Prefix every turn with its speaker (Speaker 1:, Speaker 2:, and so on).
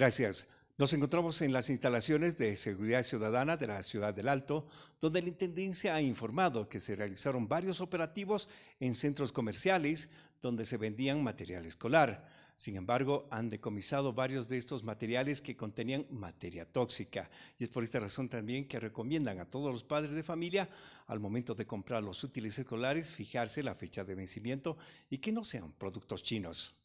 Speaker 1: Gracias. Nos encontramos en las instalaciones de Seguridad Ciudadana de la Ciudad del Alto, donde la Intendencia ha informado que se realizaron varios operativos en centros comerciales donde se vendían material escolar. Sin embargo, han decomisado varios de estos materiales que contenían materia tóxica. Y es por esta razón también que recomiendan a todos los padres de familia, al momento de comprar los útiles escolares, fijarse la fecha de vencimiento y que no sean productos chinos.